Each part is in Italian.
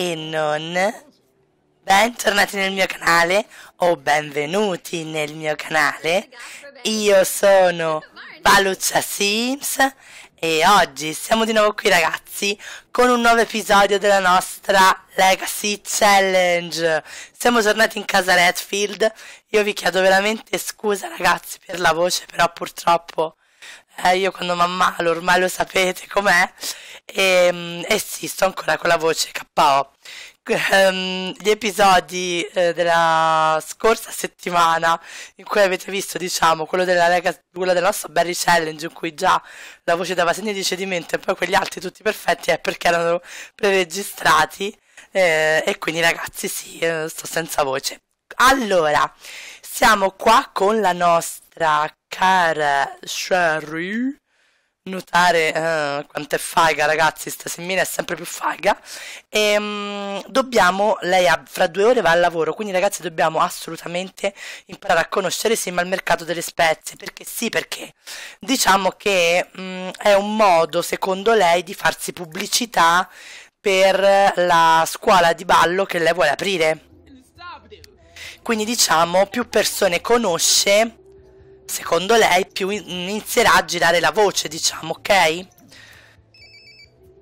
e non. Bentornati nel mio canale o benvenuti nel mio canale. Io sono Baluccia Sims e oggi siamo di nuovo qui ragazzi con un nuovo episodio della nostra Legacy Challenge. Siamo tornati in casa Redfield. Io vi chiedo veramente scusa ragazzi per la voce, però purtroppo eh, io quando mammalo ormai lo sapete com'è, e, ehm, e sì, sto ancora con la voce KO. Ehm, gli episodi eh, della scorsa settimana in cui avete visto diciamo quello della, Lega, quello del nostro Barry Challenge in cui già la voce dava segni di cedimento e poi quegli altri tutti perfetti è perché erano preregistrati eh, e quindi ragazzi sì eh, sto senza voce allora siamo qua con la nostra da cara Sherry. Notare eh, quanto è faiga, ragazzi, Sta semina è sempre più faiga. E, ehm, mh, dobbiamo, lei ha, fra due ore va al lavoro, quindi ragazzi dobbiamo assolutamente imparare a conoscere insieme al mercato delle spezie, perché sì, perché diciamo che mh, mm, è un modo, secondo lei, di farsi pubblicità per la scuola di ballo che lei vuole aprire. Quindi diciamo più persone conosce secondo lei, più inizierà a girare la voce, diciamo, ok?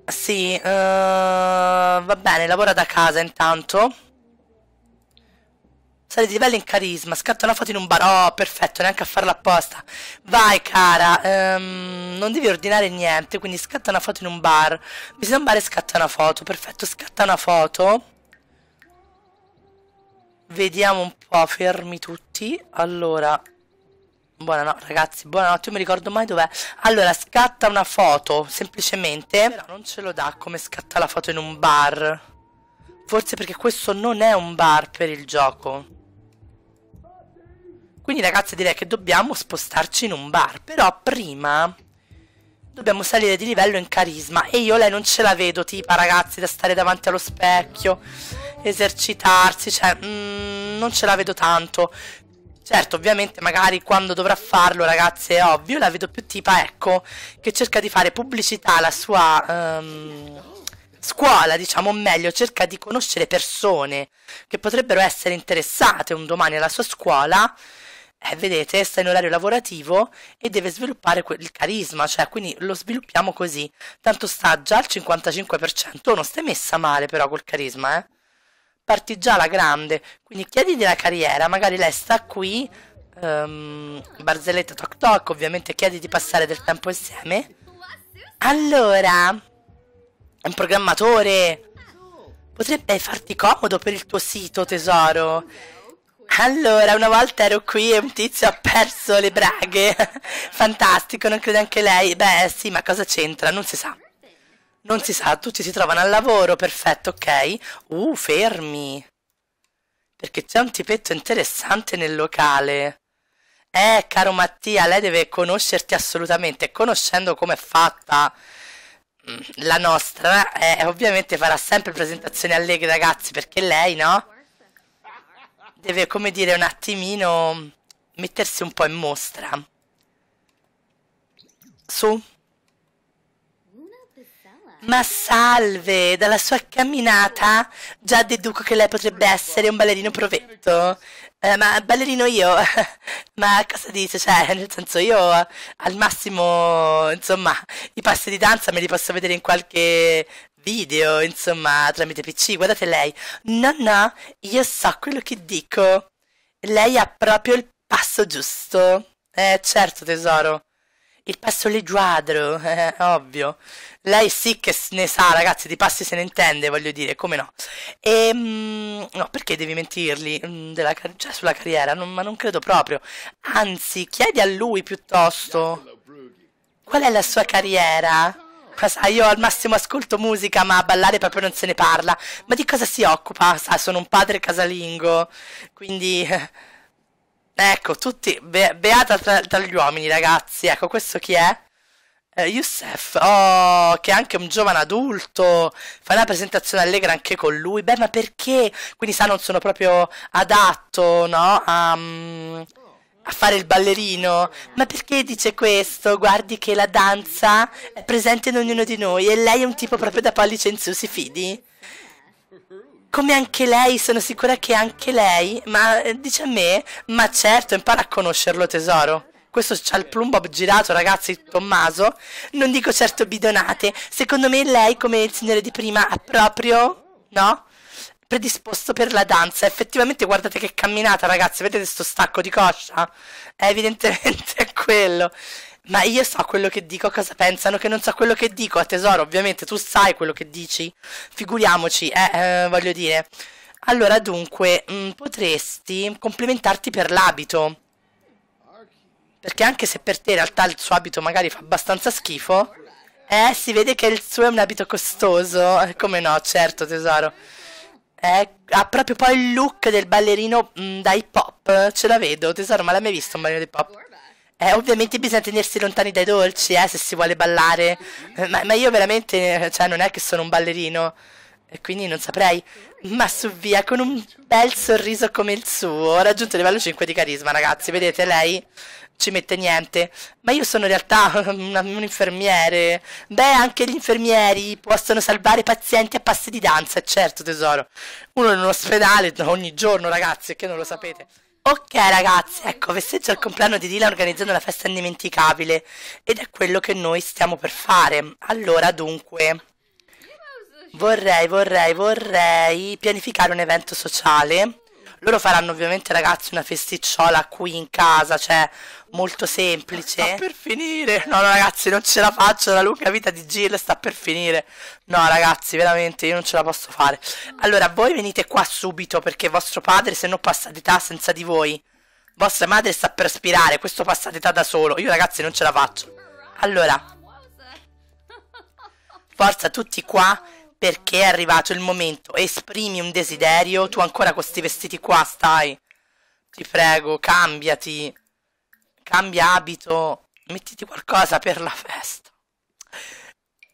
Sì, uh, va bene, lavora da casa intanto. Sali di livello in carisma, scatta una foto in un bar. Oh, perfetto, neanche a farla apposta. Vai, cara, um, non devi ordinare niente, quindi scatta una foto in un bar. Visita un bar e scatta una foto, perfetto, scatta una foto. Vediamo un po', fermi tutti. Allora, Buonanotte ragazzi, buonanotte, io mi ricordo mai dov'è. Allora, scatta una foto, semplicemente. Però non ce lo dà come scatta la foto in un bar. Forse perché questo non è un bar per il gioco. Quindi ragazzi direi che dobbiamo spostarci in un bar. Però prima dobbiamo salire di livello in carisma. E io lei non ce la vedo, tipo ragazzi, da stare davanti allo specchio, esercitarsi, cioè... Mm, non ce la vedo tanto. Certo, ovviamente magari quando dovrà farlo, ragazzi, è ovvio, la vedo più tipa, ecco, che cerca di fare pubblicità alla sua um, scuola, diciamo, o meglio, cerca di conoscere persone che potrebbero essere interessate un domani alla sua scuola. Eh, vedete, sta in orario lavorativo e deve sviluppare il carisma, cioè quindi lo sviluppiamo così. Tanto sta già al 55%, non stai messa male però col carisma, eh già la grande. Quindi chiediti la carriera, magari lei sta qui, um, barzelletta toc toc, ovviamente chiedi di passare del tempo insieme. Allora, è un programmatore. Potrebbe farti comodo per il tuo sito, tesoro. Allora, una volta ero qui e un tizio ha perso le braghe. Fantastico, non crede anche lei? Beh, sì, ma cosa c'entra? Non si sa. Non si sa, tutti si trovano al lavoro, perfetto, ok. Uh, fermi. Perché c'è un tipetto interessante nel locale. Eh, caro Mattia, lei deve conoscerti assolutamente. Conoscendo come è fatta mm, la nostra, eh, ovviamente farà sempre presentazioni allegre, ragazzi, perché lei, no? Deve, come dire, un attimino mettersi un po' in mostra. Su. Ma salve, dalla sua camminata già deduco che lei potrebbe essere un ballerino provetto. Eh, ma ballerino io? ma cosa dice? Cioè, nel senso io al massimo, insomma, i passi di danza me li posso vedere in qualche video, insomma, tramite PC. Guardate lei. No, no, io so quello che dico. Lei ha proprio il passo giusto. Eh, certo, tesoro. Il passo leggiadro, eh, ovvio. Lei sì che ne sa, ragazzi, di passi se ne intende, voglio dire, come no? E, mm, no, perché devi mentirgli mm, della, cioè, sulla carriera? Non, ma non credo proprio. Anzi, chiedi a lui piuttosto. Qual è la sua carriera? Ma io al massimo ascolto musica, ma a ballare proprio non se ne parla. Ma di cosa si occupa? Sa, ah, sono un padre casalingo, quindi... Ecco, tutti, be- beata tra, tra, gli uomini, ragazzi. Ecco, questo chi è? Eh, Youssef, oh, che è anche un giovane adulto. Fa una presentazione allegra anche con lui. Beh, ma perché? Quindi sa, non sono proprio adatto, no? A, mm, a fare il ballerino. Ma perché dice questo? Guardi che la danza è presente in ognuno di noi e lei è un tipo proprio da pollice in su, si fidi? Come anche lei, sono sicura che anche lei, ma eh, dice a me, ma certo, impara a conoscerlo tesoro. Questo c'ha il plumbob girato, ragazzi, Tommaso. Non dico certo bidonate. Secondo me lei, come il signore di prima, ha proprio, no? Predisposto per la danza. Effettivamente, guardate che camminata, ragazzi. Vedete questo stacco di coscia? È evidentemente quello. Ma io so quello che dico, cosa pensano che non so quello che dico? A tesoro, ovviamente tu sai quello che dici. Figuriamoci, eh, eh, voglio dire. Allora, dunque, mh, mm, potresti complimentarti per l'abito. Perché anche se per te in realtà il suo abito magari fa abbastanza schifo, eh, si vede che il suo è un abito costoso. Eh, come no, certo, tesoro. Eh, ha proprio poi il look del ballerino mh, mm, da hip hop. Ce la vedo, tesoro, ma l'hai mai visto un ballerino di hip hop? Eh, ovviamente bisogna tenersi lontani dai dolci, eh, se si vuole ballare. Eh, ma, ma, io veramente, cioè, non è che sono un ballerino. E quindi non saprei. Ma su via, con un bel sorriso come il suo, ho raggiunto il livello 5 di carisma, ragazzi. Vedete, lei ci mette niente. Ma io sono in realtà un, un infermiere. Beh, anche gli infermieri possono salvare pazienti a passi di danza, certo tesoro. Uno in un ospedale ogni giorno, ragazzi, che non lo sapete. Ok ragazzi, ecco, festeggio il compleanno di Dylan organizzando la festa indimenticabile ed è quello che noi stiamo per fare. Allora, dunque, vorrei, vorrei, vorrei pianificare un evento sociale loro faranno ovviamente ragazzi una festicciola qui in casa, cioè molto semplice. Sta per finire. No, no ragazzi, non ce la faccio, la lunga vita di Jill sta per finire. No ragazzi, veramente io non ce la posso fare. Allora, voi venite qua subito perché vostro padre se no passa età senza di voi. Vostra madre sta per aspirare questo passa età da solo. Io ragazzi non ce la faccio. Allora, forza tutti qua perché è arrivato il momento, esprimi un desiderio, tu ancora con questi vestiti qua stai, ti prego, cambiati, cambia abito, mettiti qualcosa per la festa.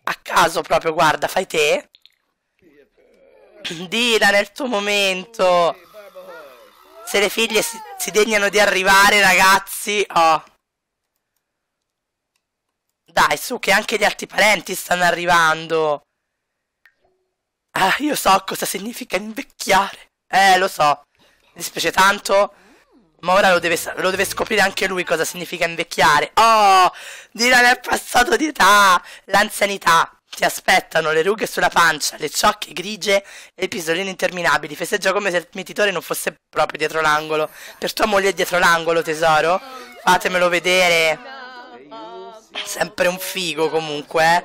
A caso proprio, guarda, fai te. Dila nel tuo momento. Se le figlie si, si degnano di arrivare, ragazzi, oh. Dai, su, che anche gli altri parenti stanno arrivando. Ah, io so cosa significa invecchiare. Eh, lo so. Mi dispiace tanto. Ma ora lo deve, lo deve, scoprire anche lui cosa significa invecchiare. Oh, dirà nel passato di età. L'anzianità. Ti aspettano le rughe sulla pancia, le ciocche grigie e i pisolini interminabili. Festeggia come se il mititore non fosse proprio dietro l'angolo. Per tua moglie è dietro l'angolo, tesoro. Fatemelo vedere. Sempre un figo, comunque. Eh.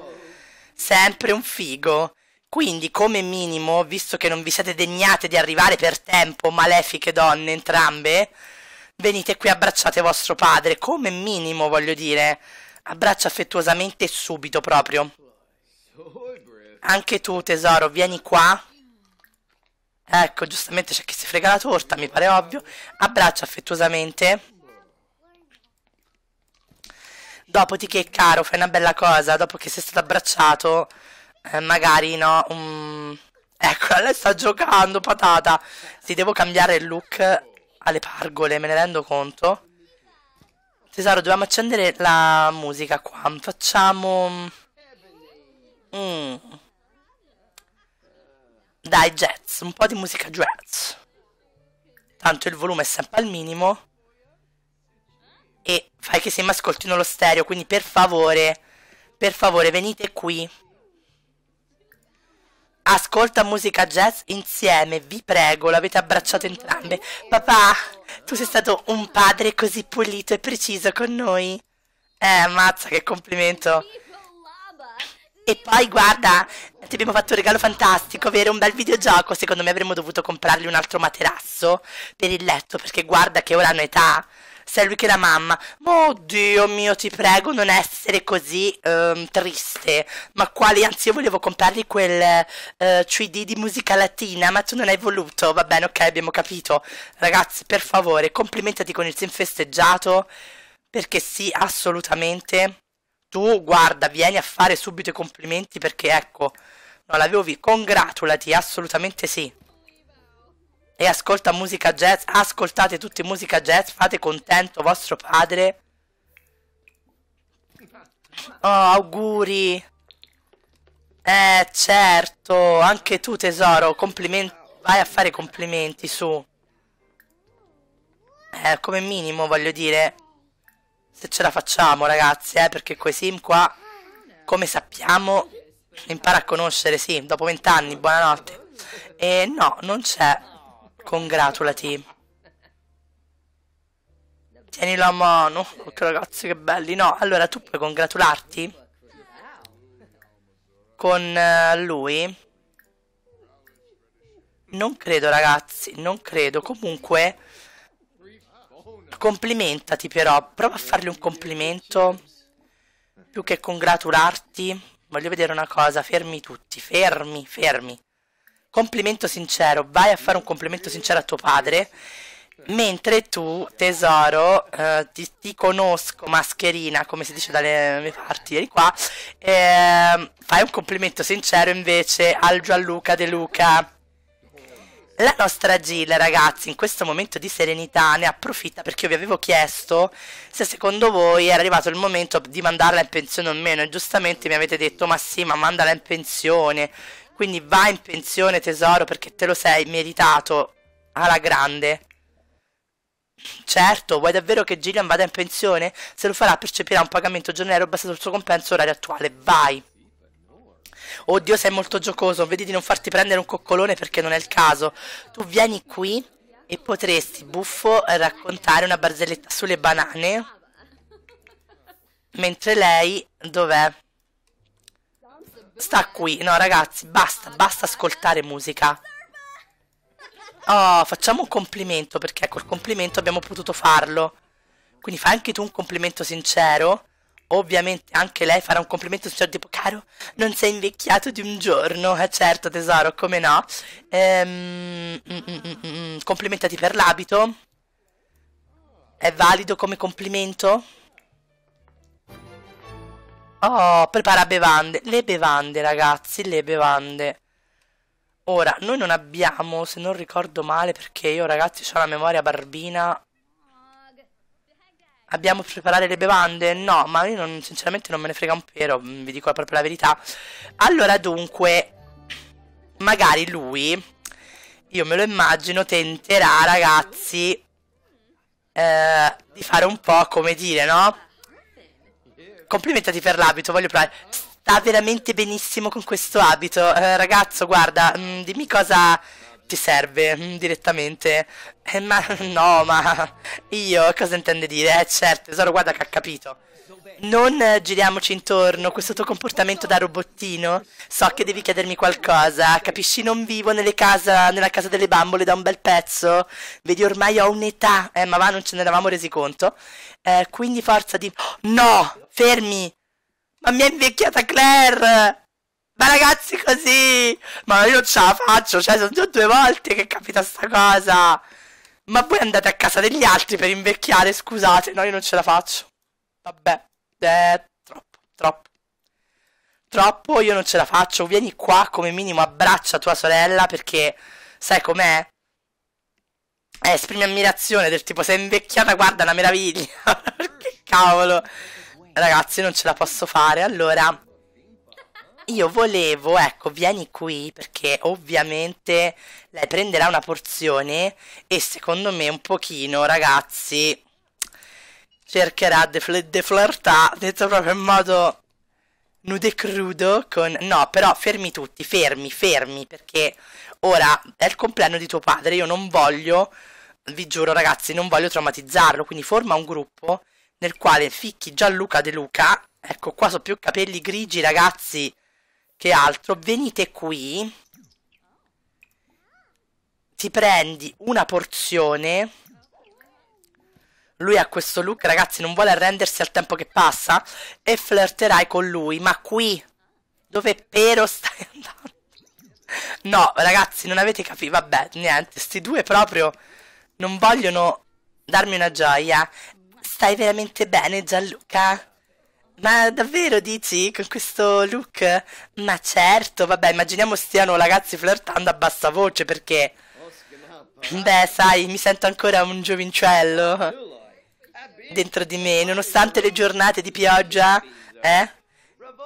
Sempre un figo. Quindi, come minimo, visto che non vi siete degnate di arrivare per tempo, malefiche donne entrambe, venite qui e abbracciate vostro padre, come minimo, voglio dire. Abbraccia affettuosamente subito proprio. Anche tu, tesoro, vieni qua. Ecco, giustamente c'è chi si frega la torta, mi pare ovvio. Abbraccia affettuosamente. che, caro, fai una bella cosa, dopo che sei stato abbracciato eh, magari no, um... ecco, lei sta giocando, patata. Sì, devo cambiare il look alle pargole, me ne rendo conto. Tesoro, dobbiamo accendere la musica qua. Facciamo... Mm. Dai, jazz, un po' di musica jazz. Tanto il volume è sempre al minimo. E fai che se mi ascoltino lo stereo, quindi per favore, per favore venite qui ascolta musica jazz insieme, vi prego, l'avete abbracciato entrambe. Papà, tu sei stato un padre così pulito e preciso con noi. Eh, ammazza, che complimento. E poi guarda, ti abbiamo fatto un regalo fantastico, vero? Un bel videogioco. Secondo me avremmo dovuto comprargli un altro materasso per il letto, perché guarda che ora hanno età. Serve che la mamma, oh Dio mio, ti prego, non essere così um, triste. Ma quali, anzi, io volevo comprargli quel uh, eh, 3D di musica latina, ma tu non hai voluto. Va bene, ok, abbiamo capito. Ragazzi, per favore, complimentati con il sim festeggiato. Perché sì, assolutamente. Tu, guarda, vieni a fare subito i complimenti perché ecco, non l'avevo visto. Congratulati, assolutamente sì e ascolta musica jazz, ascoltate tutti musica jazz, fate contento vostro padre. Oh, auguri. Eh, certo, anche tu tesoro, complimenti, vai a fare complimenti su. Eh, come minimo, voglio dire, se ce la facciamo, ragazzi, eh, perché quei sim qua, come sappiamo, impara a conoscere, sì, dopo vent'anni, buonanotte. E no, non c'è. Congratulati. Tienilo a mano. Che ragazzi, che belli. No, allora tu puoi congratularti con eh, lui. Non credo, ragazzi, non credo. Comunque, complimentati però. Prova a fargli un complimento più che congratularti. Voglio vedere una cosa. Fermi tutti, fermi, fermi complimento sincero, vai a fare un complimento sincero a tuo padre, mentre tu, tesoro, eh, ti, ti, conosco, mascherina, come si dice dalle mie parti, eri qua, eh, fai un complimento sincero invece al Gianluca De Luca. La nostra Gil, ragazzi, in questo momento di serenità ne approfitta perché io vi avevo chiesto se secondo voi era arrivato il momento di mandarla in pensione o meno e giustamente mi avete detto ma sì, ma mandala in pensione quindi vai in pensione tesoro perché te lo sei meritato alla grande. Certo, vuoi davvero che Gillian vada in pensione? Se lo farà percepirà un pagamento giornaliero basato sul suo compenso orario attuale. Vai! Oddio, sei molto giocoso. Vedi di non farti prendere un coccolone perché non è il caso. Tu vieni qui e potresti, buffo, raccontare una barzelletta sulle banane. Mentre lei... Dov'è? Sta qui. No, ragazzi, basta, basta ascoltare musica. Oh, facciamo un complimento, perché col complimento abbiamo potuto farlo. Quindi fai anche tu un complimento sincero. Ovviamente anche lei farà un complimento sincero tipo Caro, non sei invecchiato di un giorno Eh certo tesoro, come no ehm, mm, mm, mm, Complimentati per l'abito È valido come complimento? Oh, prepara bevande. Le bevande, ragazzi, le bevande. Ora, noi non abbiamo, se non ricordo male, perché io, ragazzi, ho la memoria barbina. Abbiamo per preparare le bevande? No, ma io non, sinceramente non me ne frega un pero, mm, vi dico proprio la verità. Allora, dunque, magari lui, io me lo immagino, tenterà, ragazzi, eh, di fare un po', come dire, no? complimentati per l'abito, voglio provare. Sta veramente benissimo con questo abito. Eh, ragazzo, guarda, mh, mm, dimmi cosa ti serve mm, direttamente. Eh, ma no, ma io cosa intende dire? Eh certo, tesoro, guarda che ha capito. Non giriamoci intorno, questo tuo comportamento da robottino. So che devi chiedermi qualcosa, capisci? Non vivo nelle casa, nella casa delle bambole da un bel pezzo. Vedi, ormai ho un'età. Eh, ma va, non ce ne eravamo resi conto. Eh, quindi forza di... no! Fermi! Ma mi è invecchiata Claire! Ma ragazzi così! Ma io non ce la faccio, cioè sono già due volte che capita sta cosa! Ma voi andate a casa degli altri per invecchiare, scusate, no io non ce la faccio. Vabbè, è eh, troppo, troppo. Troppo io non ce la faccio, vieni qua come minimo abbraccia tua sorella perché sai com'è? Eh, esprimi ammirazione del tipo sei invecchiata, guarda, una meraviglia. che cavolo. Ragazzi, non ce la posso fare, allora io volevo, ecco, vieni qui perché ovviamente lei prenderà una porzione e secondo me un pochino, ragazzi, cercherà di de flirtare, detto proprio in modo nude e crudo, con... No, però fermi tutti, fermi, fermi, perché ora è il compleanno di tuo padre, io non voglio, vi giuro ragazzi, non voglio traumatizzarlo, quindi forma un gruppo nel quale ficchi Gianluca De Luca, ecco qua sono più capelli grigi ragazzi, che altro, venite qui, ti prendi una porzione. Lui ha questo look, ragazzi, non vuole arrendersi al tempo che passa e flirterai con lui, ma qui, dove però stai andando? No, ragazzi, non avete capito, vabbè, niente, sti due proprio non vogliono darmi una gioia. Stai veramente bene, Gianluca? Ma davvero dici con questo look? Ma certo, vabbè, immaginiamo stiano ragazzi flirtando a bassa voce perché... Beh, sai, mi sento ancora un giovincello dentro di me, nonostante le giornate di pioggia, eh?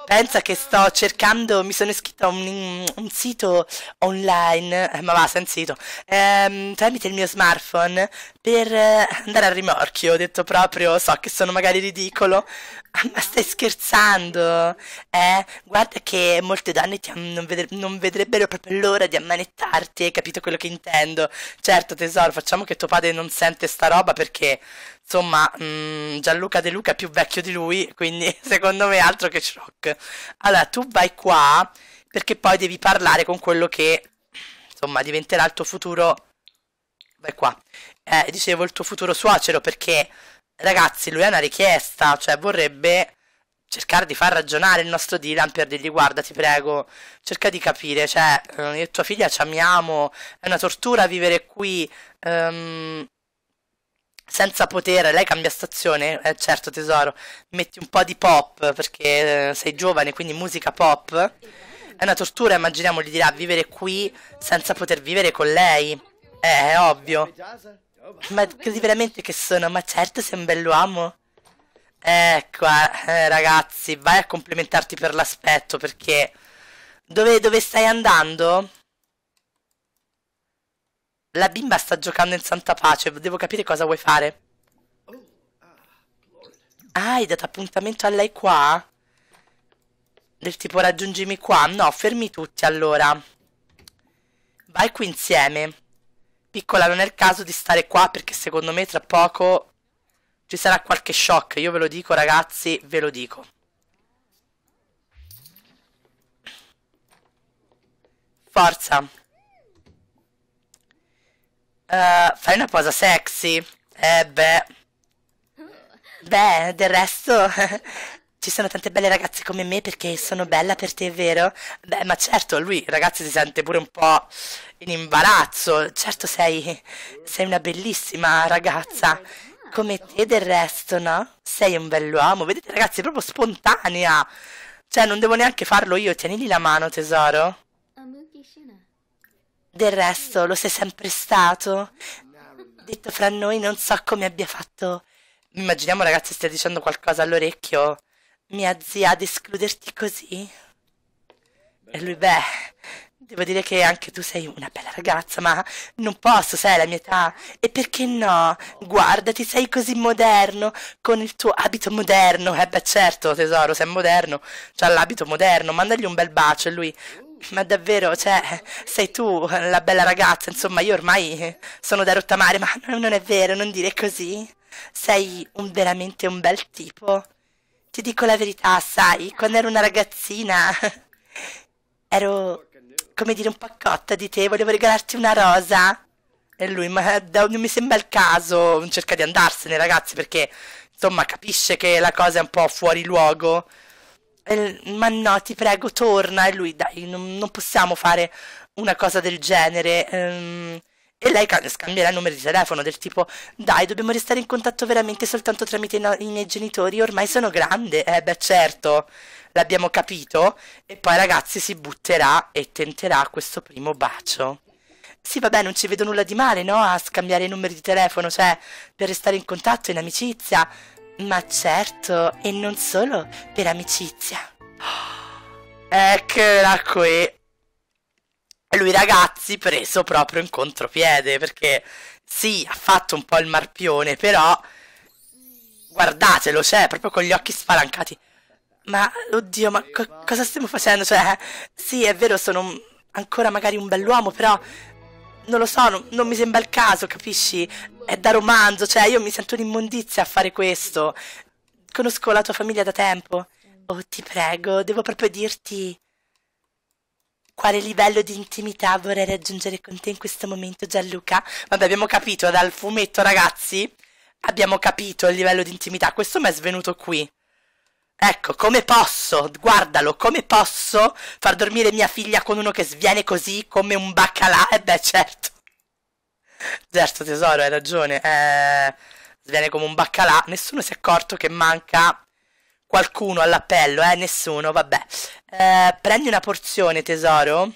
Pensa che sto cercando, mi sono iscritta a un, un sito online, eh, ma va, senza sito, ehm, tramite il mio smartphone per eh, andare al rimorchio. Ho detto proprio, so che sono magari ridicolo, ma stai scherzando? Eh, guarda che molte donne ti, non, vedre, non, vedrebbero proprio l'ora di ammanettarti, hai capito quello che intendo? Certo tesoro, facciamo che tuo padre non sente sta roba perché insomma, mh, mm, Gianluca De Luca è più vecchio di lui, quindi secondo me altro che shock. Allora, tu vai qua perché poi devi parlare con quello che, insomma, diventerà il tuo futuro... Vai qua. Eh, dicevo, il tuo futuro suocero, perché, ragazzi, lui ha una richiesta, cioè vorrebbe cercare di far ragionare il nostro Dylan per dirgli guarda ti prego cerca di capire cioè eh, io e tua figlia ci amiamo è una tortura vivere qui um, senza potere, lei cambia stazione, eh, certo tesoro, metti un po' di pop perché eh, sei giovane, quindi musica pop. È una tortura, immaginiamo, gli dirà vivere qui senza poter vivere con lei. Eh, è ovvio. Ma credi veramente che sono? Ma certo sei un bell'uomo. Ecco, eh, eh ragazzi, vai a complimentarti per l'aspetto perché... Dove, dove stai andando? La bimba sta giocando in santa pace, devo capire cosa vuoi fare. Ah, hai dato appuntamento a lei qua? Del tipo raggiungimi qua? No, fermi tutti allora. Vai qui insieme. Piccola, non è il caso di stare qua perché secondo me tra poco ci sarà qualche shock. Io ve lo dico ragazzi, ve lo dico. Forza. Eh, fai una posa sexy. Eh beh. Beh, del resto ci sono tante belle ragazze come me perché sono bella per te, vero? Beh, ma certo, lui ragazzi si sente pure un po' in imbarazzo. Certo sei, sei una bellissima ragazza. Come te del resto, no? Sei un bell'uomo. Vedete ragazzi, è proprio spontanea. Cioè, non devo neanche farlo io. Tienili la mano, tesoro. Del resto lo sei sempre stato. Detto fra noi, non so come abbia fatto. Immaginiamo, ragazzi, stia dicendo qualcosa all'orecchio. Mia zia ad escluderti così? E lui, beh, devo dire che anche tu sei una bella ragazza, ma non posso, sai, la mia età. E perché no? Guardati, sei così moderno, con il tuo abito moderno. Eh beh, certo, tesoro, sei moderno, c'ha l'abito moderno, mandagli un bel bacio. E lui, ma davvero, cioè, sei tu la bella ragazza, insomma, io ormai sono da rottamare, ma non è vero, non dire così. Sei un, veramente un bel tipo. Ti dico la verità, sai, quando ero una ragazzina ero, come dire, un po' cotta di te, volevo regalarti una rosa. E lui, ma da, non mi sembra il caso, cerca di andarsene, ragazzi, perché, insomma, capisce che la cosa è un po' fuori luogo ma no, ti prego, torna. E lui, dai, non, non possiamo fare una cosa del genere. Ehm, e lei scambierà il numero di telefono del tipo, dai, dobbiamo restare in contatto veramente soltanto tramite i, no i miei genitori, ormai sono grande. Eh beh, certo, l'abbiamo capito. E poi ragazzi si butterà e tenterà questo primo bacio. Sì, vabbè, non ci vedo nulla di male, no? A scambiare i numeri di telefono, cioè, per restare in contatto, in amicizia. Ma certo, e non solo per amicizia. Oh, eccola qui. Lui ragazzi preso proprio in contropiede perché sì, ha fatto un po' il marpione, però guardatelo, cioè, proprio con gli occhi spalancati. Ma oddio, ma co cosa stiamo facendo? Cioè, sì, è vero, sono ancora magari un bell'uomo, però non lo so, non, non mi sembra il caso, capisci? È da romanzo, cioè io mi sento un'immondizia a fare questo. Conosco la tua famiglia da tempo. Oh, ti prego, devo proprio dirti quale livello di intimità vorrei raggiungere con te in questo momento, Gianluca. Vabbè, abbiamo capito dal fumetto, ragazzi. Abbiamo capito il livello di intimità. Questo mi è svenuto qui. Ecco, come posso, guardalo, come posso far dormire mia figlia con uno che sviene così come un baccalà? E eh beh, certo. Certo, tesoro, hai ragione. Eh, sviene come un baccalà. Nessuno si è accorto che manca qualcuno all'appello, eh? Nessuno, vabbè. Eh, prendi una porzione, tesoro.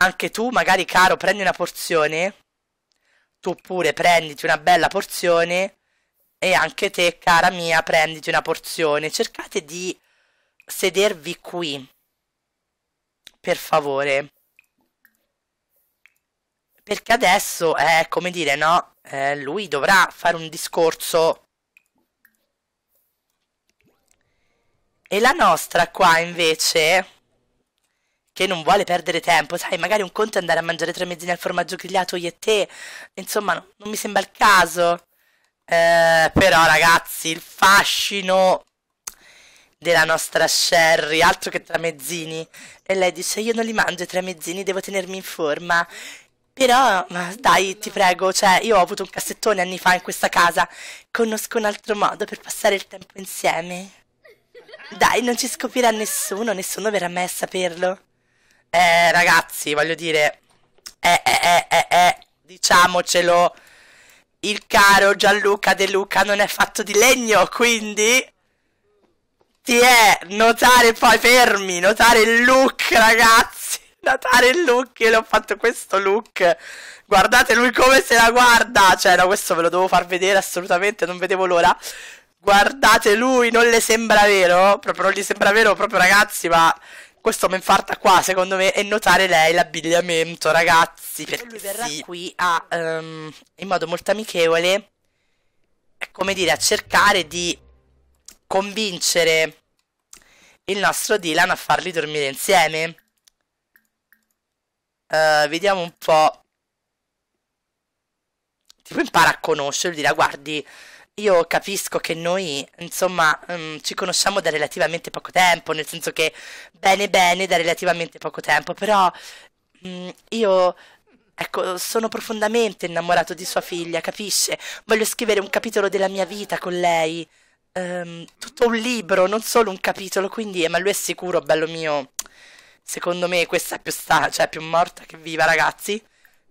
Anche tu, magari, caro, prendi una porzione. Tu pure prenditi una bella porzione e anche te, cara mia, prenditi una porzione. Cercate di sedervi qui, per favore. Perché adesso è eh, come dire, no? Eh, lui dovrà fare un discorso. E la nostra qua invece che non vuole perdere tempo, sai, magari un conto è andare a mangiare tre mezzine al formaggio grigliato io e te, insomma, non mi sembra il caso. Eh, però ragazzi, il fascino della nostra Sherry, altro che tramezzini. E lei dice, io non li mangio i tramezzini, devo tenermi in forma. Però, dai, ti prego, cioè, io ho avuto un cassettone anni fa in questa casa. Conosco un altro modo per passare il tempo insieme. Dai, non ci scoprirà nessuno, nessuno verrà mai a saperlo. Eh, ragazzi, voglio dire... Eh, eh, eh, eh, eh, diciamocelo il caro Gianluca De Luca non è fatto di legno, quindi ti è notare poi fermi, notare il look, ragazzi. Notare il look, io le ho fatto questo look. Guardate lui come se la guarda. Cioè, no, questo ve lo devo far vedere assolutamente, non vedevo l'ora. Guardate lui, non le sembra vero? Proprio non gli sembra vero, proprio ragazzi, ma questo mi infarta qua, secondo me, è notare lei l'abbigliamento, ragazzi. Perché lui verrà sì, qui a, um, in modo molto amichevole, come dire, a cercare di convincere il nostro Dylan a farli dormire insieme. Uh, vediamo un po'. Tipo impara a conoscerlo, dirà guardi, io capisco che noi, insomma, mh, mm, ci conosciamo da relativamente poco tempo, nel senso che bene bene da relativamente poco tempo, però mh, mm, io Ecco, sono profondamente innamorato di sua figlia, capisce? Voglio scrivere un capitolo della mia vita con lei. Ehm, tutto un libro, non solo un capitolo, quindi, eh, ma lui è sicuro, bello mio. Secondo me questa è più sta, cioè più morta che viva, ragazzi.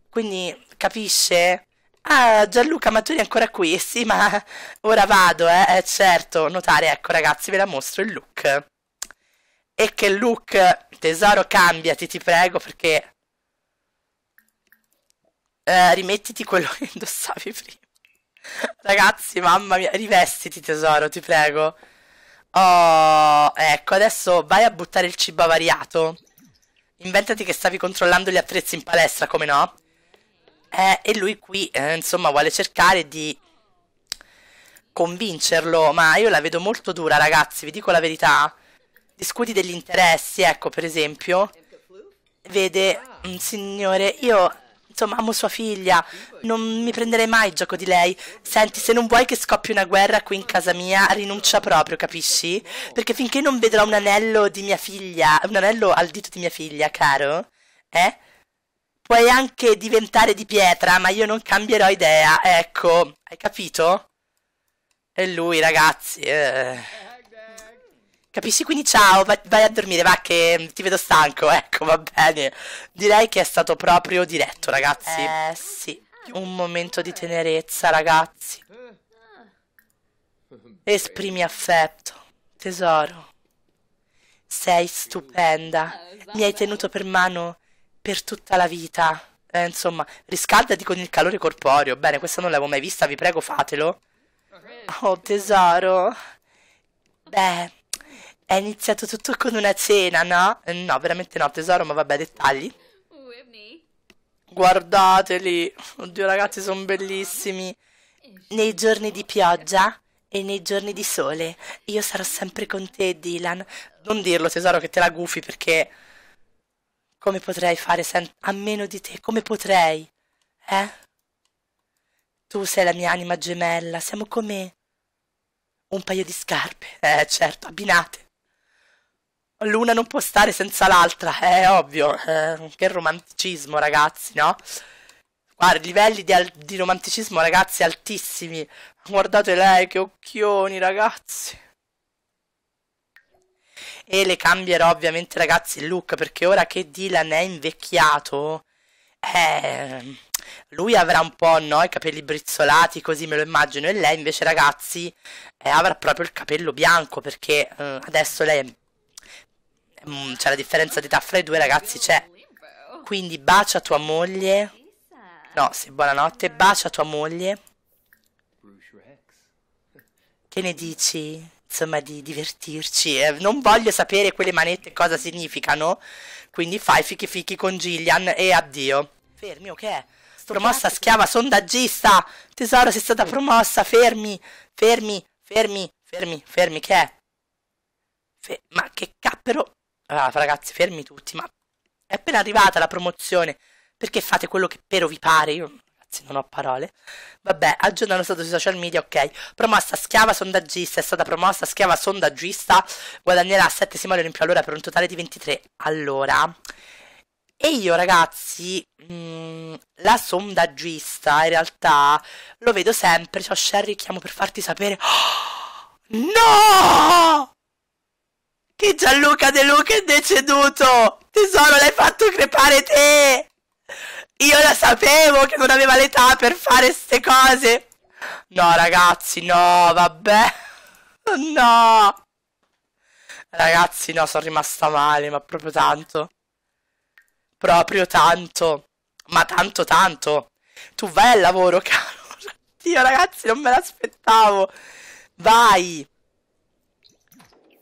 Quindi, capisce? Ah, Gianluca, ma tu eri ancora qui? Eh sì, ma ora vado, eh. eh? certo, notare, ecco ragazzi, ve la mostro il look. E che look, tesoro, cambiati, ti prego, perché... Eh, rimettiti quello che indossavi prima. Ragazzi, mamma mia, rivestiti, tesoro, ti prego. Oh, ecco, adesso vai a buttare il cibo avariato. Inventati che stavi controllando gli attrezzi in palestra, come no? Eh, e lui qui, eh, insomma, vuole cercare di convincerlo, ma io la vedo molto dura, ragazzi, vi dico la verità. Discuti degli interessi, ecco, per esempio. Vede, un signore, io insomma amo sua figlia, non mi prenderei mai il gioco di lei. Senti, se non vuoi che scoppi una guerra qui in casa mia, rinuncia proprio, capisci? Perché finché non vedrò un anello di mia figlia, un anello al dito di mia figlia, caro, eh? puoi anche diventare di pietra, ma io non cambierò idea, ecco, hai capito? E lui, ragazzi, eh. capisci? Quindi, ciao, vai, vai a dormire, va che ti vedo stanco, ecco, va bene. Direi che è stato proprio diretto, ragazzi. Eh, sì, un momento di tenerezza, ragazzi. Esprimi affetto, tesoro. Sei stupenda. Mi hai tenuto per mano per tutta la vita. Eh, insomma, riscaldati con il calore corporeo. Bene, questa non l'avevo mai vista, vi prego, fatelo. Oh, tesoro. Beh, è iniziato tutto con una cena, no? Eh, no, veramente no, tesoro, ma vabbè, dettagli. Guardateli. Oddio, ragazzi, sono bellissimi. Nei giorni di pioggia e nei giorni di sole, io sarò sempre con te, Dylan. Non dirlo, tesoro, che te la gufi perché... Come potrei fare a meno di te? Come potrei? Eh? Tu sei la mia anima gemella, siamo come un paio di scarpe, eh certo, abbinate. L'una non può stare senza l'altra, è eh, ovvio. Eh, che romanticismo, ragazzi, no? Guarda, livelli di, di romanticismo, ragazzi, altissimi. Guardate lei, che occhioni, ragazzi e le cambierò ovviamente ragazzi il look perché ora che Dylan è invecchiato eh, lui avrà un po' no, i capelli brizzolati così me lo immagino e lei invece ragazzi eh, avrà proprio il capello bianco perché eh, adesso lei è, mm, cioè la differenza d'età fra i due ragazzi c'è quindi bacia tua moglie no sì buonanotte bacia tua moglie che ne dici? insomma di divertirci. Eh, non voglio sapere quelle manette cosa significano. Quindi fai fichi fichi con Gillian e addio. Fermi, ok. Sto promossa piatto, schiava piatto. sondaggista. Tesoro, sei stata promossa. Fermi, fermi, fermi, fermi, fermi. Che è? Fe ma che cappero. Ah, ragazzi, fermi tutti. Ma è appena arrivata la promozione. Perché fate quello che però vi pare? Io ragazzi, non ho parole. Vabbè, aggiornano stato sui social media, ok. Promossa schiava sondaggista, è stata promossa schiava sondaggista, guadagnerà 7 simoli in più all'ora per un totale di 23. Allora, e io ragazzi, mh, mm, la sondaggista in realtà lo vedo sempre, ciao Sherry, chiamo per farti sapere... no! Che Gianluca De Luca è deceduto! Tesoro, l'hai fatto crepare te! Io lo sapevo che non aveva l'età per fare queste cose. No, ragazzi, no, vabbè. No. Ragazzi, no, sono rimasta male, ma proprio tanto. Proprio tanto. Ma tanto, tanto. Tu vai al lavoro, caro. Dio, ragazzi, non me l'aspettavo. Vai.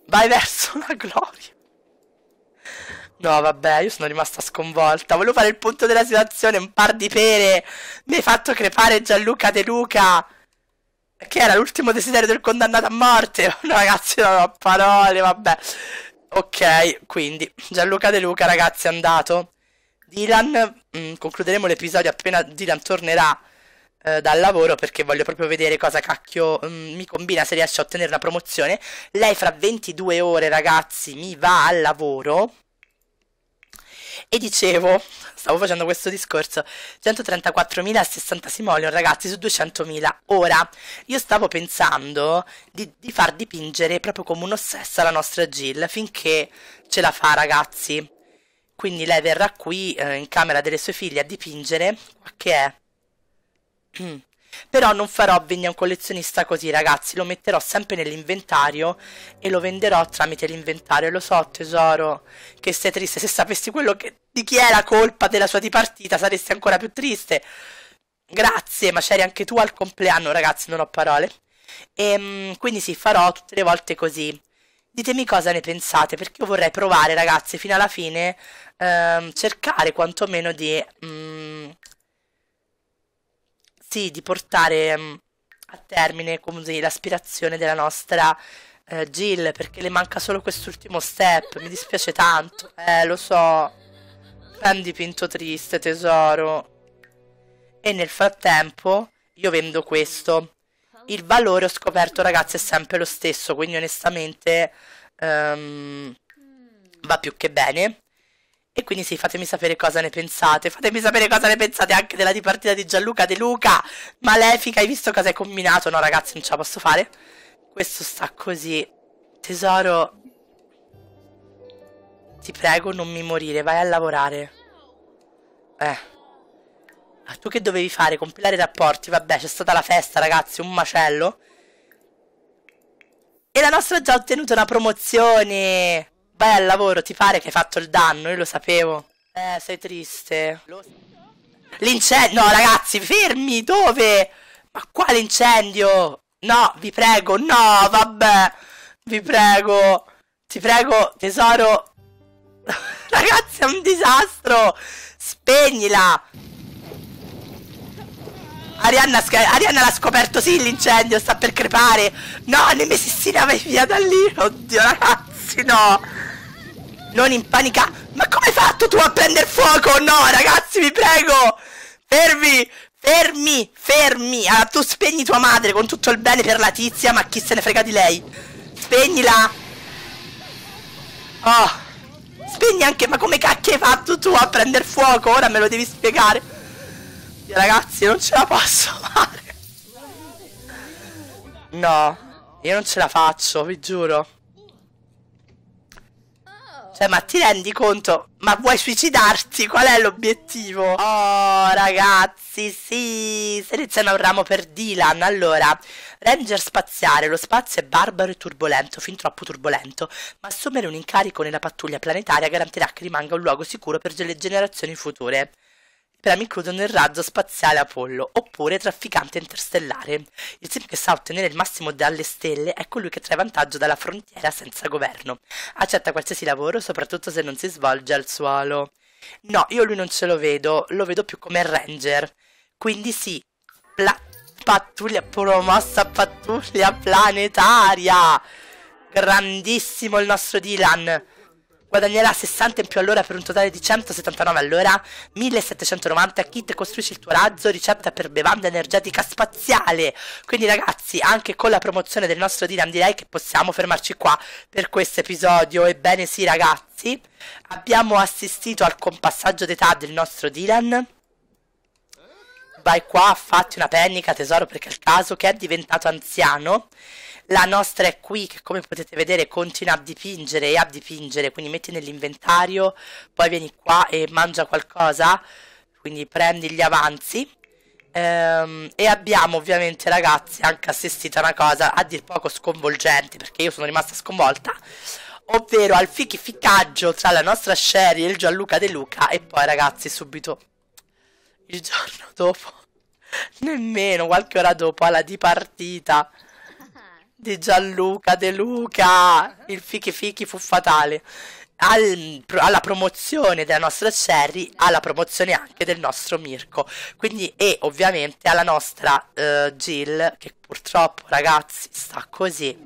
Vai verso la gloria. No, vabbè, io sono rimasta sconvolta. Volevo fare il punto della situazione, un par di pere. Mi hai fatto crepare Gianluca De Luca. Che era l'ultimo desiderio del condannato a morte. No, ragazzi, non ho parole, vabbè. Ok, quindi Gianluca De Luca, ragazzi, è andato. Dylan, mh, mm, concluderemo l'episodio appena Dylan tornerà eh, dal lavoro perché voglio proprio vedere cosa cacchio mh, mm, mi combina se riesce a ottenere la promozione. Lei fra 22 ore, ragazzi, mi va al lavoro. E dicevo, stavo facendo questo discorso, 134.060 simoleon ragazzi su 200.000. Ora, io stavo pensando di, di far dipingere proprio come un ossesso la nostra Jill finché ce la fa ragazzi. Quindi lei verrà qui eh, in camera delle sue figlie a dipingere, Ma che è... Mm. Però non farò Vigna un collezionista così, ragazzi. Lo metterò sempre nell'inventario e lo venderò tramite l'inventario. Lo so, tesoro, che sei triste. Se sapessi quello che, di chi è la colpa della sua dipartita, saresti ancora più triste. Grazie, ma c'eri anche tu al compleanno, ragazzi. Non ho parole. E, ehm, quindi sì, farò tutte le volte così. Ditemi cosa ne pensate, perché io vorrei provare, ragazzi, fino alla fine, ehm, cercare quantomeno di... Mm, sì, di portare mm, a termine così, l'aspirazione della nostra eh, Jill, perché le manca solo quest'ultimo step, mi dispiace tanto, eh, lo so, un dipinto triste tesoro. E nel frattempo io vendo questo. Il valore ho scoperto ragazzi è sempre lo stesso, quindi onestamente um, va più che bene. E quindi sì, fatemi sapere cosa ne pensate. Fatemi sapere cosa ne pensate anche della dipartita di Gianluca De Luca. Malefica, hai visto cosa hai combinato? No, ragazzi, non ce la posso fare. Questo sta così. Tesoro. Ti prego, non mi morire, vai a lavorare. Eh. Ah, tu che dovevi fare? Compilare i rapporti? Vabbè, c'è stata la festa, ragazzi, un macello. E la nostra ha già ottenuto una promozione. Vai al lavoro, ti pare che hai fatto il danno, io lo sapevo. Eh, sei triste. L'incendio, no ragazzi, fermi, dove? Ma qua l'incendio? No, vi prego, no, vabbè. Vi prego. Ti prego, tesoro. Ragazzi, è un disastro. Spegnila. Arianna, Arianna l'ha scoperto, sì, l'incendio sta per crepare. No, nemmeno si vai via da lì. Oddio, ragazzi, no non impanica Ma come hai fatto tu a prendere fuoco? No, ragazzi, vi prego! Fermi! Fermi! Fermi! Allora, tu spegni tua madre con tutto il bene per la tizia, ma chi se ne frega di lei? Spegnila! Oh! Spegni anche, ma come cacchio hai fatto tu a prendere fuoco? Ora me lo devi spiegare. Ragazzi, non ce la posso fare. No, io non ce la faccio, vi giuro. Cioè, ma ti rendi conto? Ma vuoi suicidarti? Qual è l'obiettivo? Oh, ragazzi, sì! Seleziona un ramo per Dylan. Allora, Ranger spaziale. Lo spazio è barbaro e turbolento, fin troppo turbolento. Ma assumere un incarico nella pattuglia planetaria garantirà che rimanga un luogo sicuro per le generazioni future mi includo nel razzo spaziale Apollo, oppure trafficante interstellare. Il sim che sa ottenere il massimo dalle stelle è colui che trae vantaggio dalla frontiera senza governo. Accetta qualsiasi lavoro, soprattutto se non si svolge al suolo. No, io lui non ce lo vedo, lo vedo più come ranger. Quindi sì, pla- pattuglia promossa pattuglia planetaria. Grandissimo il nostro Dylan guadagnerà 60 in più all'ora per un totale di 179 all'ora, 1790 kit costruisci il tuo razzo, ricetta per bevanda energetica spaziale. Quindi ragazzi, anche con la promozione del nostro Dylan direi che possiamo fermarci qua per questo episodio. Ebbene sì ragazzi, abbiamo assistito al compassaggio d'età del nostro Dylan. Vai qua, fatti una pennica tesoro perché è il caso che è diventato anziano la nostra è qui che come potete vedere continua a dipingere e a dipingere, quindi metti nell'inventario, poi vieni qua e mangia qualcosa, quindi prendi gli avanzi. Ehm, e abbiamo ovviamente ragazzi anche assistito a una cosa a dir poco sconvolgente perché io sono rimasta sconvolta ovvero al fichificaggio tra la nostra Sherry e il Gianluca De Luca e poi ragazzi subito il giorno dopo nemmeno qualche ora dopo alla dipartita di Gianluca De Luca, il fichi fichi fu fatale. Al, alla promozione della nostra Cherry, alla promozione anche del nostro Mirko. Quindi, e ovviamente alla nostra uh, Jill, che purtroppo, ragazzi, sta così.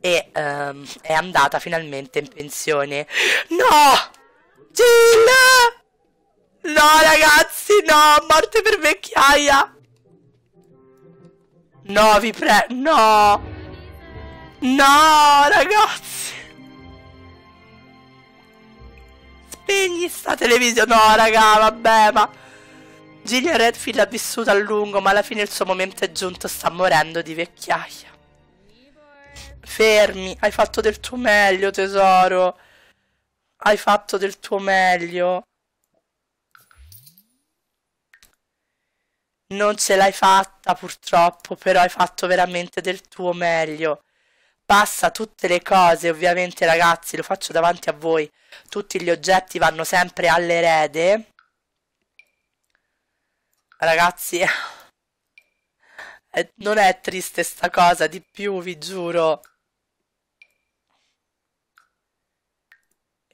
E um, è andata finalmente in pensione. No! Jill! No, ragazzi, no! Morte per vecchiaia! No, vi prego, no! No, ragazzi! Spegni sta televisione! No, raga, vabbè, ma... Gillian Redfield ha vissuto a lungo, ma alla fine il suo momento è giunto, sta morendo di vecchiaia. Fermi, hai fatto del tuo meglio, tesoro. Hai fatto del tuo meglio. Non ce l'hai fatta, purtroppo, però hai fatto veramente del tuo meglio passa tutte le cose, ovviamente ragazzi, lo faccio davanti a voi, tutti gli oggetti vanno sempre all'erede. Ragazzi, non è triste sta cosa, di più vi giuro.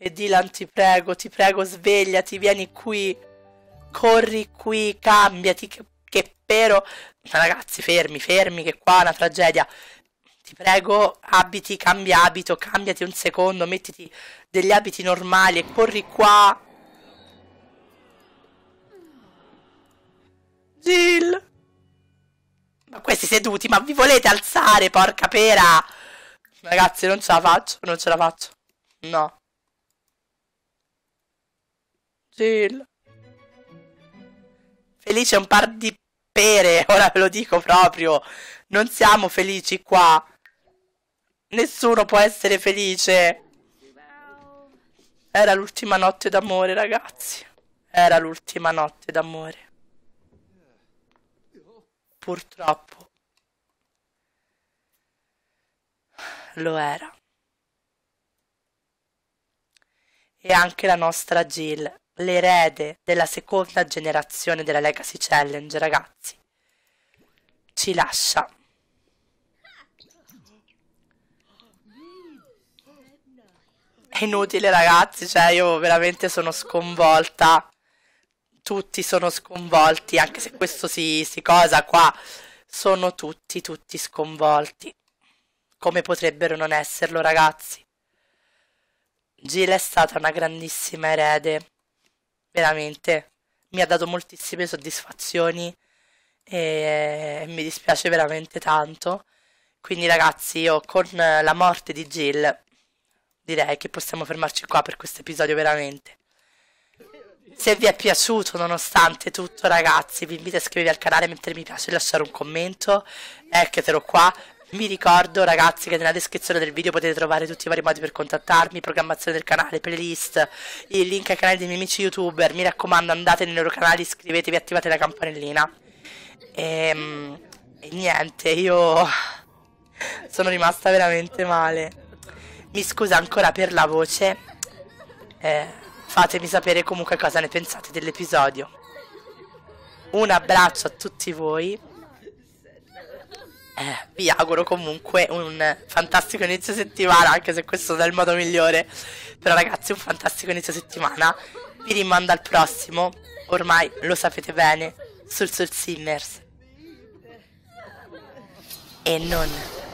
E Dylan ti prego, ti prego svegliati, vieni qui, corri qui, cambiati, che, che però... Ragazzi fermi, fermi, che qua è una tragedia ti prego, abiti, cambia abito, cambiati un secondo, mettiti degli abiti normali e corri qua. Jill! Ma questi seduti, ma vi volete alzare, porca pera! Ragazzi, non ce la faccio, non ce la faccio. No. Jill. Felice un par di pere, ora ve lo dico proprio. Non siamo felici qua. Nessuno può essere felice. Era l'ultima notte d'amore, ragazzi. Era l'ultima notte d'amore. Purtroppo. Lo era. E anche la nostra Jill, l'erede della seconda generazione della Legacy Challenge, ragazzi, ci lascia. È inutile ragazzi, cioè io veramente sono sconvolta. Tutti sono sconvolti, anche se questo si, si cosa qua. Sono tutti, tutti sconvolti. Come potrebbero non esserlo ragazzi? Gil è stata una grandissima erede. Veramente. Mi ha dato moltissime soddisfazioni e mi dispiace veramente tanto. Quindi ragazzi, io con la morte di Jill direi che possiamo fermarci qua per questo episodio veramente. Se vi è piaciuto nonostante tutto ragazzi vi invito a iscrivervi al canale, mettere mi piace lasciare un commento, eccetero qua. Vi ricordo ragazzi che nella descrizione del video potete trovare tutti i vari modi per contattarmi, programmazione del canale, playlist, il link ai canali dei miei amici youtuber, mi raccomando andate nei loro canali, iscrivetevi, attivate la campanellina. e, ehm, e niente, io sono rimasta veramente male. Mi scusa ancora per la voce. Eh, fatemi sapere comunque cosa ne pensate dell'episodio. Un abbraccio a tutti voi. Eh, vi auguro comunque un fantastico inizio settimana, anche se questo non è il modo migliore. Però ragazzi, un fantastico inizio settimana. Vi rimando al prossimo, ormai lo sapete bene, sul Soul Simmers. E non...